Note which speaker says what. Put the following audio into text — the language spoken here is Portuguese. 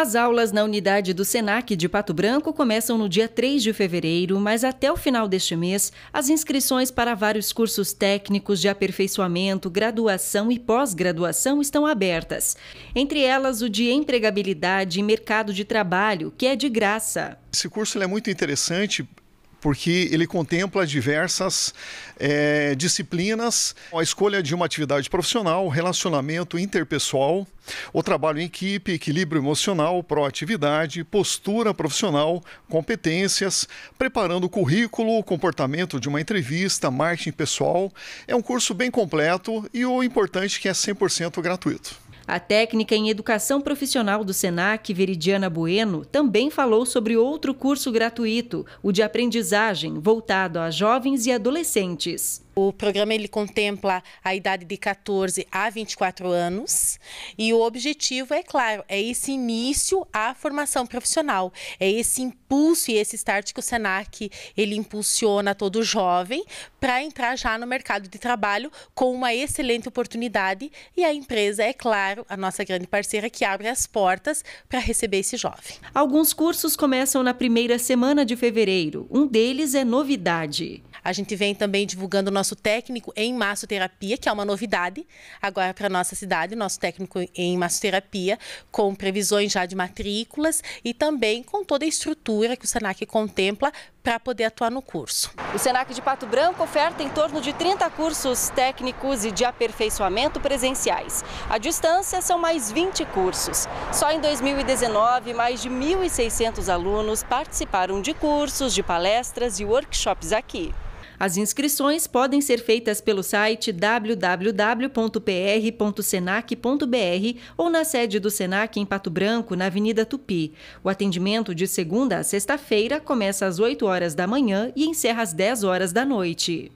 Speaker 1: As aulas na unidade do SENAC de Pato Branco começam no dia 3 de fevereiro, mas até o final deste mês, as inscrições para vários cursos técnicos de aperfeiçoamento, graduação e pós-graduação estão abertas. Entre elas, o de empregabilidade e mercado de trabalho, que é de graça.
Speaker 2: Esse curso é muito interessante porque ele contempla diversas é, disciplinas, a escolha de uma atividade profissional, relacionamento interpessoal, o trabalho em equipe, equilíbrio emocional, proatividade, postura profissional, competências, preparando o currículo, comportamento de uma entrevista, marketing pessoal. É um curso bem completo e o importante é que é 100% gratuito.
Speaker 1: A técnica em educação profissional do SENAC, Veridiana Bueno, também falou sobre outro curso gratuito, o de aprendizagem,
Speaker 3: voltado a jovens e adolescentes. O programa ele contempla a idade de 14 a 24 anos e o objetivo é claro, é esse início à formação profissional, é esse impulso e esse start que o Senac ele impulsiona todo jovem para entrar já no mercado de trabalho com uma excelente oportunidade e a empresa é claro Claro, a nossa grande parceira que abre as portas para receber esse jovem. Alguns cursos começam na primeira semana de fevereiro. Um deles é novidade. A gente vem também divulgando o nosso técnico em massoterapia, que é uma novidade agora para nossa cidade, nosso técnico em massoterapia, com previsões já de matrículas e também com toda a estrutura que o SENAC contempla para poder atuar no curso. O SENAC de Pato Branco oferta em torno de 30 cursos técnicos e de
Speaker 1: aperfeiçoamento presenciais. A distância, são mais 20 cursos. Só em 2019, mais de 1.600 alunos participaram de cursos, de palestras e workshops aqui. As inscrições podem ser feitas pelo site www.pr.senac.br ou na sede do Senac em Pato Branco, na Avenida Tupi. O atendimento de segunda a sexta-feira começa às 8 horas da manhã e encerra às 10 horas da noite.